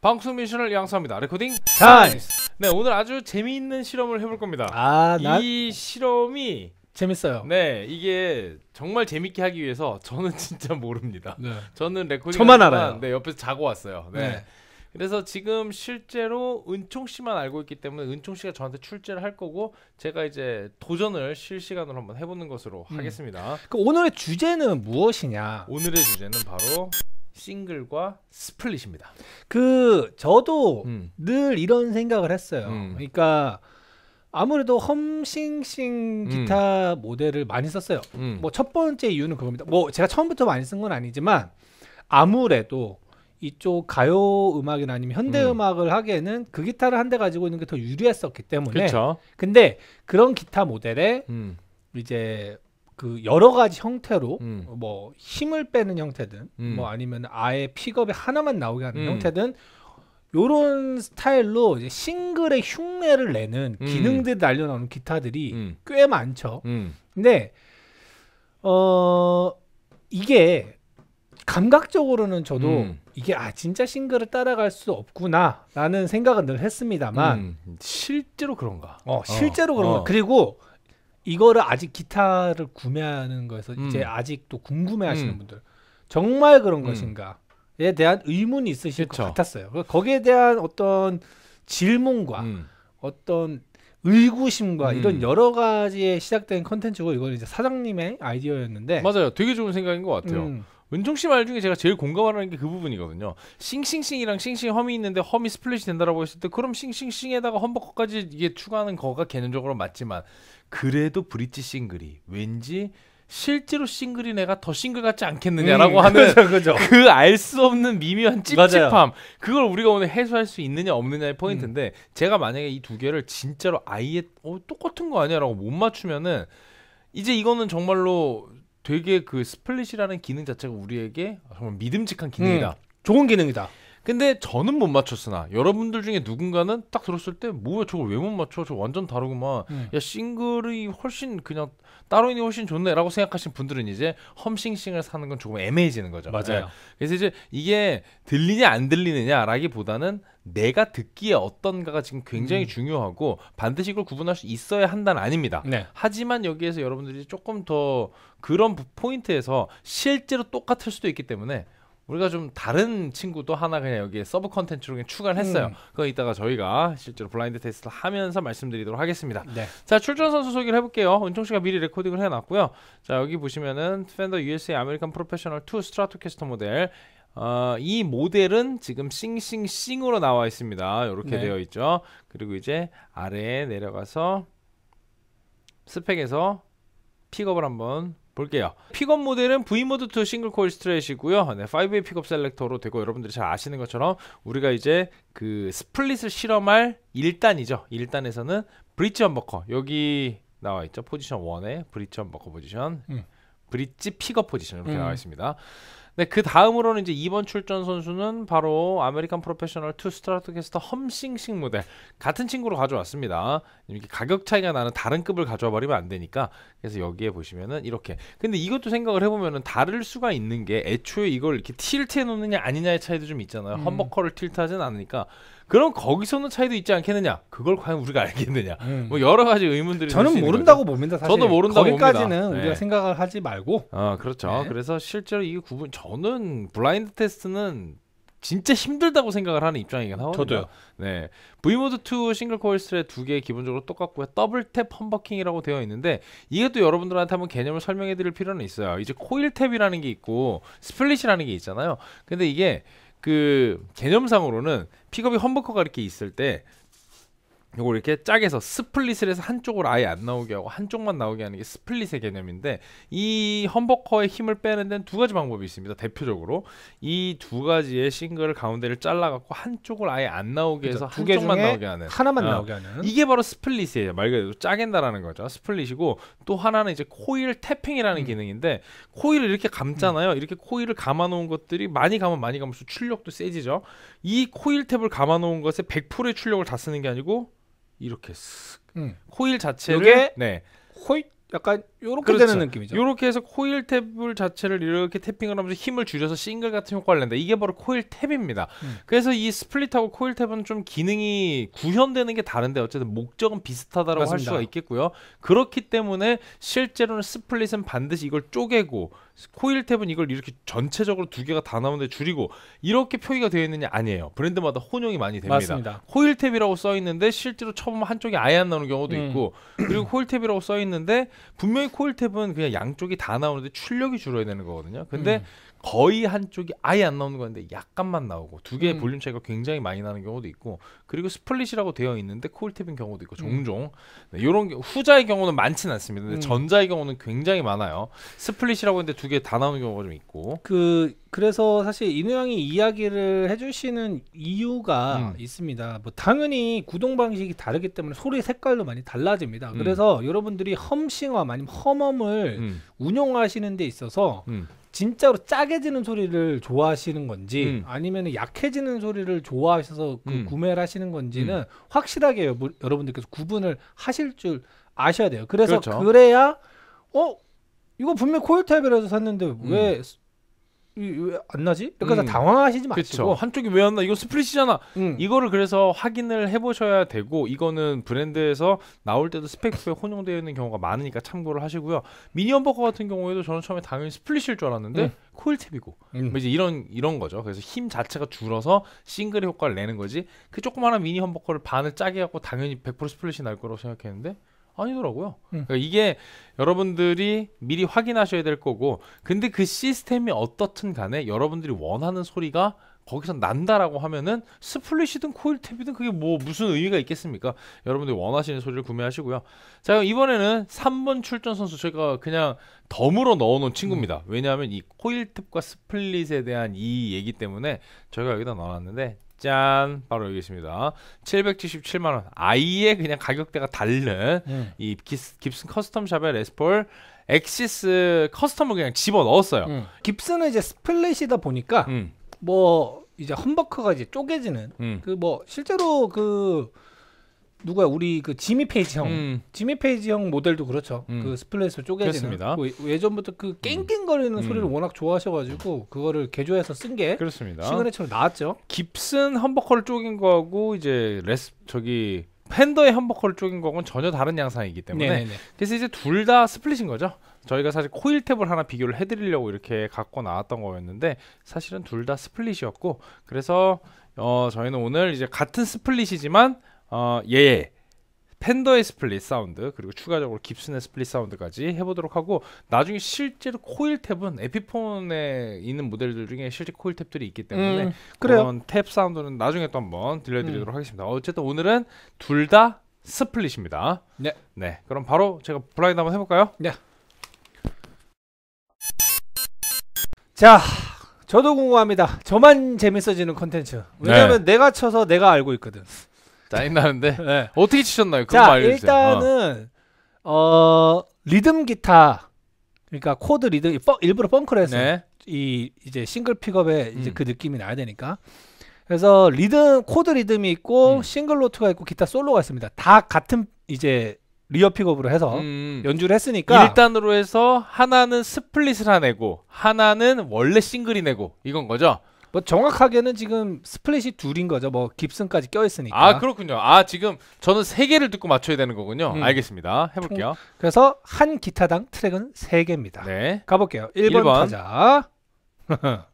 방송 미션을 양성합니다. 레코딩 타임! 네, 오늘 아주 재미있는 실험을 해볼 겁니다. 아, 난... 이 실험이 재밌어요. 네, 이게 정말 재밌게 하기 위해서 저는 진짜 모릅니다. 네. 저는 레코딩 저만 알아 네, 옆에서 자고 왔어요. 네. 네. 그래서 지금 실제로 은총 씨만 알고 있기 때문에 은총 씨가 저한테 출제를 할 거고 제가 이제 도전을 실시간으로 한번 해보는 것으로 음. 하겠습니다. 오늘의 주제는 무엇이냐? 오늘의 주제는 바로 싱글과 스플릿입니다. 그 저도 음. 늘 이런 생각을 했어요. 음. 그러니까 아무래도 험싱싱 음. 기타 음. 모델을 많이 썼어요. 음. 뭐첫 번째 이유는 그겁니다. 뭐 제가 처음부터 많이 쓴 건 아니지만 아무래도 이쪽 가요 음악이나 아니면 현대 음. 음악을 하기에는 그 기타를 한 대 가지고 있는 게 더 유리했었기 때문에. 그렇죠. 근데 그런 기타 모델에 이제 그 여러 가지 형태로 음. 뭐 힘을 빼는 형태든 음. 뭐 아니면 아예 픽업에 하나만 나오게 하는 음. 형태든 요런 스타일로 이제 싱글의 흉내를 내는 음. 기능들이 날려나오는 기타들이 음. 꽤 많죠. 음. 근데 어 이게 감각적으로는 저도 이게 아 진짜 싱글을 따라갈 수 없구나라는 생각은 늘 했습니다만 실제로 그런가? 어 실제로 어, 그런가? 어. 그리고 이거를 아직 기타를 구매하는 거에서 음. 이제 아직도 궁금해하시는 음. 분들 정말 그런 음. 것인가에 대한 의문이 있으실 그쵸. 것 같았어요. 거기에 대한 어떤 질문과 음. 어떤 의구심과 음. 이런 여러 가지에 시작된 컨텐츠고 이건 이제 사장님의 아이디어였는데 맞아요. 되게 좋은 생각인 것 같아요. 은총 씨말 중에 제가 제일 공감하는 게 그 부분이거든요. 싱싱싱이랑 싱싱 험이 있는데 험이 스플릿이 된다라고 했을 때 그럼 싱싱싱에다가 험버커까지 이게 추가하는 거가 개념적으로 맞지만 그래도 브릿지 싱글이 왠지 실제로 싱글이내가더 싱글 같지 않겠느냐라고 음, 하는 그 알수 그 없는 미묘한 찝찝함 맞아요. 그걸 우리가 오늘 해소할 수 있느냐 없느냐의 포인트인데 음. 제가 만약에 이 두 개를 진짜로 아예 어, 똑같은 거 아니야라고 못 맞추면은 이제 이거는 정말로 되게 그 스플릿이라는 기능 자체가 우리에게 정말 믿음직한 기능이다. 음, 좋은 기능이다. 근데 저는 못 맞췄으나 여러분들 중에 누군가는 딱 들었을 때 뭐야 저걸 왜 못 맞춰 저 완전 다르구만 음. 야 싱글이 훨씬 그냥 따로인이 훨씬 좋네라고 생각하신 분들은 이제 험싱싱을 사는 건 조금 애매해지는 거죠 맞아요 네. 그래서 이제 이게 들리냐 안 들리느냐라기보다는 내가 듣기에 어떤가가 지금 굉장히 음. 중요하고 반드시 그걸 구분할 수 있어야 한다는 아닙니다. 네. 하지만 여기에서 여러분들이 조금 더 그런 포인트에서 실제로 똑같을 수도 있기 때문에 우리가 좀 다른 친구또 하나 그냥 여기에 서브 컨텐츠로 그냥 추가를 했어요. 음. 그거 이따가 저희가 실제로 블라인드 테스트를 하면서 말씀드리도록 하겠습니다. 네. 자, 출전 선수 소개를 해볼게요. 은총 씨가 미리 레코딩을 해놨고요. 자, 여기 보시면은 펜더 USA 아메리칸 프로페셔널 2 스트라토캐스터 모델 어, 이 모델은 지금 싱싱싱으로 나와 있습니다. 이렇게 네. 되어 있죠. 그리고 이제 아래에 내려가서 스펙에서 픽업을 한번 볼게요. 픽업 모델은 V 모드 2 싱글 코일 스트레이시고요. 네, 5A 픽업 셀렉터로 되고 여러분들이 잘 아시는 것처럼 우리가 이제 그 스플릿을 실험할 1단이죠. 1단에서는 브릿지 언버커 여기 나와 있죠. 포지션 1에 브릿지 언버커 포지션. 음. 브릿지 픽업 포지션 이렇게 음. 나와 있습니다. 네, 그 다음으로는 이제 이번 출전 선수는 바로 아메리칸 프로페셔널 투 스트라토캐스터 험싱싱 모델 같은 친구로 가져왔습니다. 이렇게 가격 차이가 나는 다른 급을 가져와 버리면 안 되니까 그래서 여기에 보시면은 이렇게 근데 이것도 생각을 해보면은 다를 수가 있는 게 애초에 이걸 이렇게 틸트해 놓느냐 아니냐의 차이도 좀 있잖아요. 음. 험버커를 틸트하진 않으니까 그럼 거기서는 차이도 있지 않겠느냐? 그걸 과연 우리가 알겠느냐? 음. 뭐 여러 가지 의문들이 저는 모른다고 거죠. 봅니다. 사실. 저도 모른다고 거기까지는 봅니다. 네. 우리가 네. 생각을 하지 말고. 아 그렇죠. 네. 그래서 실제로 이 구분 저는 블라인드 테스트는 진짜 힘들다고 생각을 하는 입장이긴 하거든요. 저도요. 네. V모드 2 싱글 코일 스트랩 두 개 기본적으로 똑같고요. 더블 탭 펌버킹이라고 되어 있는데 이게 또 여러분들한테 한번 개념을 설명해 드릴 필요는 있어요. 이제 코일 탭이라는 게 있고 스플릿이라는 게 있잖아요. 근데 이게 그 개념상으로는 픽업이 험버커가 이렇게 있을 때 요걸 이렇게 짝에서 스플릿을 해서 한쪽으로 아예 안 나오게 하고 한쪽만 나오게 하는 게 스플릿의 개념인데 이 험버커의 힘을 빼는 데는 두 가지 방법이 있습니다. 대표적으로 이 두 가지의 싱글 가운데를 잘라갖고 한쪽을 아예 안 나오게 그렇죠. 해서 그렇죠. 한쪽만 나오게 하는 하나만 어. 나오게 하는 이게 바로 스플릿이에요. 말 그대로 짜겐다라는 거죠. 스플릿이고 또 하나는 이제 코일 태핑이라는 음. 기능인데 코일을 이렇게 감잖아요. 음. 이렇게 코일을 감아놓은 것들이 많이 감면 으 많이 감을수록 출력도 세지죠. 이 코일 탭을 감아놓은 것에 100%의 출력을 다 쓰는 게 아니고 이렇게 쓱 음. 호일 자체를 네. 호잇 약간 요렇게 그렇죠. 되는 느낌이죠. 요렇게 해서 코일 탭을 자체를 이렇게 탭핑을 하면서 힘을 줄여서 싱글 같은 효과를 낸다. 이게 바로 코일 탭입니다. 음. 그래서 이 스플릿하고 코일 탭은 좀 기능이 구현되는 게 다른데 어쨌든 목적은 비슷하다라고 맞습니다. 할 수가 있겠고요. 그렇기 때문에 실제로는 스플릿은 반드시 이걸 쪼개고 코일 탭은 이걸 이렇게 전체적으로 두 개가 다 나오는데 줄이고 이렇게 표기가 되어 있느냐 아니에요. 브랜드마다 혼용이 많이 됩니다. 맞습니다. 코일 탭이라고 써 있는데 실제로 처음 한쪽이 아예 안 나오는 경우도 음. 있고 그리고 코일 탭이라고 써 있는데 분명히 코일 탭은 그냥 양쪽이 다 나오는데 출력이 줄어야 되는 거거든요. 근데 음. 거의 한쪽이 아예 안 나오는 건데 약간만 나오고 두 개의 음. 볼륨 차이가 굉장히 많이 나는 경우도 있고 그리고 스플릿이라고 되어 있는데 코 콜탭인 경우도 있고 음. 종종 이런 네, 후자의 경우는 많지는 않습니다. 근데 음. 전자의 경우는 굉장히 많아요. 스플릿이라고 했는데 두 개 다 나오는 경우가 좀 있고 그 그래서 사실 인우 형이 이야기를 해주시는 이유가 음. 있습니다. 뭐 당연히 구동 방식이 다르기 때문에 소리 색깔도 많이 달라집니다. 음. 그래서 여러분들이 험싱어 아니면 험엄을 운용하시는 데 있어서 진짜로 짜게지는 소리를 좋아하시는 건지 음. 아니면 약해지는 소리를 좋아하셔서 그 음. 구매를 하시는 건지는 음. 확실하게 여부, 여러분들께서 구분을 하실 줄 아셔야 돼요. 그래서 그렇죠. 그래야 어 이거 분명 코일 타이라서 샀는데 왜 음. 안 나지? 그러니까 음. 당황하시지 마시고 그쵸. 한쪽이 왜 안 나? 이거 스프릿이잖아. 음. 이거를 그래서 확인을 해보셔야 되고 이거는 브랜드에서 나올 때도 스펙프에 혼용되어 있는 경우가 많으니까 참고를 하시고요. 미니언 버커 같은 경우에도 저는 처음에 당연히 스플릿일 줄 알았는데 음. 코일탭이고 음. 뭐 이제 이런 이런 거죠. 그래서 힘 자체가 줄어서 싱글의 효과를 내는 거지. 그 조그마한 미니 험버커를 반을 짜게 갖고 당연히 100% 스플릿이 날 거라고 생각했는데 아니더라고요. 음. 그러니까 이게 여러분들이 미리 확인하셔야 될 거고, 근데 그 시스템이 어떻든 간에 여러분들이 원하는 소리가 거기서 난다라고 하면은 스플릿이든 코일탭이든 그게 뭐 무슨 의미가 있겠습니까? 여러분들이 원하시는 소리를 구매하시고요. 자, 이번에는 3번 출전 선수 제가 그냥 덤으로 넣어놓은 친구입니다. 음. 왜냐하면 이 코일탭과 스플릿에 대한 이 얘기 때문에 저희가 여기다 넣어놨는데 짠 바로 여기 있습니다. 777만 원. 아예 그냥 가격대가 다른 네. 이 깁스, 깁슨 커스텀 샵의 레스폴 엑시스 커스텀을 그냥 집어 넣었어요. 음. 깁슨은 이제 스플릿이다 보니까 음. 뭐 이제 험버커가 이제 쪼개지는 음. 그뭐 실제로 그 누가 우리 그 지미 페이지 형, 음. 지미 페이지 형 모델도 그렇죠. 음. 그 스플릿을 쪼개지는. 그 예전부터 그 깽깽거리는 음. 소리를 워낙 좋아하셔가지고 그거를 개조해서 쓴 게 그렇습니다. 시그니처로 나왔죠. 깁슨 험버커를 쪼갠 거하고 이제 레스 저기 팬더의 험버커를 쪼갠 거는 전혀 다른 양상이기 때문에 네네네. 네, 네. 그래서 이제 둘 다 스플릿인 거죠. 저희가 사실 코일 탭을 하나 비교를 해드리려고 이렇게 갖고 나왔던 거였는데 사실은 둘 다 스플릿이었고 그래서 어 저희는 오늘 이제 같은 스플릿이지만 어, 예, 예. 팬더의 스플릿 사운드 그리고 추가적으로 깁슨의 스플릿 사운드까지 해보도록 하고 나중에 실제로 코일 탭은 에피폰에 있는 모델들 중에 실제 코일 탭들이 있기 때문에 음, 그런 탭 사운드는 나중에 또 한번 들려드리도록 음. 하겠습니다. 어쨌든 오늘은 둘 다 스플릿입니다. 네. 네. 그럼 바로 제가 블라인드 한번 해볼까요? 네. 자, 저도 궁금합니다. 저만 재밌어지는 컨텐츠. 왜냐면 네. 내가 쳐서 내가 알고 있거든. 짜인나는데 네. 어떻게 치셨나요? 자, 일단은 어. 어. 리듬 기타 그러니까 코드 리듬 일부러 펑크를 했 네. 이 이제 싱글 픽업에 이제 음. 그 느낌이 나야 되니까. 그래서 리듬 코드 리듬이 있고 음. 싱글 노트가 있고 기타 솔로가 있습니다. 다 같은 이제 리어 픽업으로 해서 음. 음. 연주를 했으니까 일단으로 해서 하나는 스플릿을 하내고 하나는 원래 싱글이 내고 이건 거죠. 뭐 정확하게는 지금 스플릿이 둘인 거죠. 뭐 깁슨까지 껴 있으니까. 아 그렇군요. 아 지금 저는 세 개를 듣고 맞춰야 되는 거군요. 음. 알겠습니다. 해볼게요. 총, 그래서 한 기타당 트랙은 세 개입니다. 네. 가볼게요. 1번, 1번. 타자.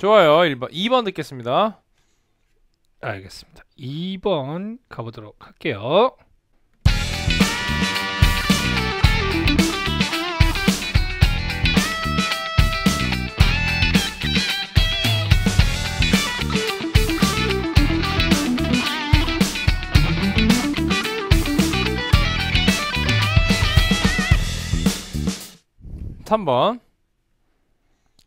좋아요. 1번. 2번 듣겠습니다. 알겠습니다. 2번 가보도록 할게요. 3번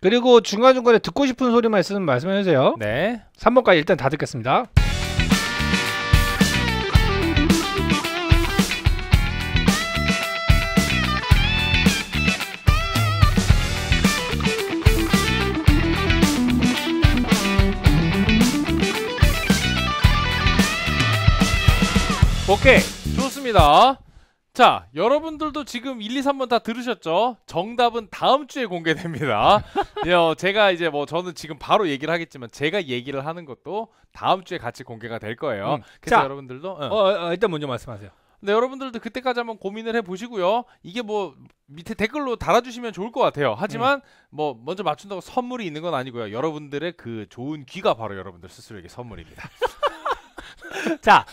그리고 중간중간에 듣고 싶은 소리만 있으면 말씀해 주세요. 네. 3번까지 일단 다 듣겠습니다. 오케이. 좋습니다. 자, 여러분들도 지금 1, 2, 3번 다 들으셨죠? 정답은 다음 주에 공개됩니다. 제가 이제 뭐 저는 지금 바로 얘기를 하겠지만 제가 얘기를 하는 것도 다음 주에 같이 공개가 될 거예요. 음. 그래서 자, 여러분들도 어. 어, 어, 일단 먼저 말씀하세요. 근데 네, 여러분들도 그때까지 한번 고민을 해보시고요. 이게 뭐 밑에 댓글로 달아주시면 좋을 것 같아요. 하지만 음. 뭐 먼저 맞춘다고 선물이 있는 건 아니고요. 여러분들의 그 좋은 귀가 바로 여러분들 스스로에게 선물입니다. 자,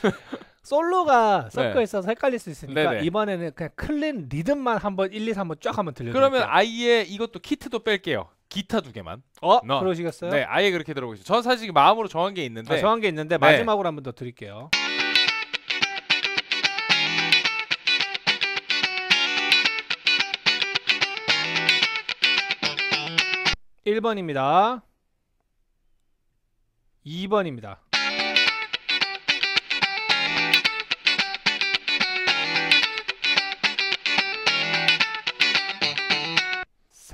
솔로가 섞여 네. 있어서 헷갈릴 수 있으니까 네네. 이번에는 그냥 클린 리듬만 한번 1, 2, 3번 쫙 한번 들려. 그러면 아예 이것도 키트도 뺄게요. 기타 두 개만. 어? No. 그러시겠어요? 네, 아예 그렇게 들어보시죠. 전 사실 마음으로 정한 게 있는데. 아, 정한 게 있는데 네. 마지막으로 한번 더 드릴게요. 일번입니다이번입니다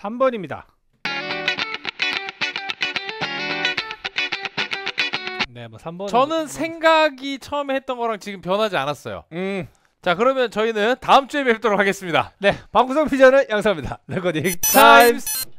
3번입니다. 네, 뭐 3번. 저는 뭐 생각이 처음에 했던 거랑 지금 변하지 않았어요. 음. 자, 그러면 저희는 다음 주에 뵙도록 하겠습니다. 네, 방구석 피자는 양사입니다. 레코딩 타임스.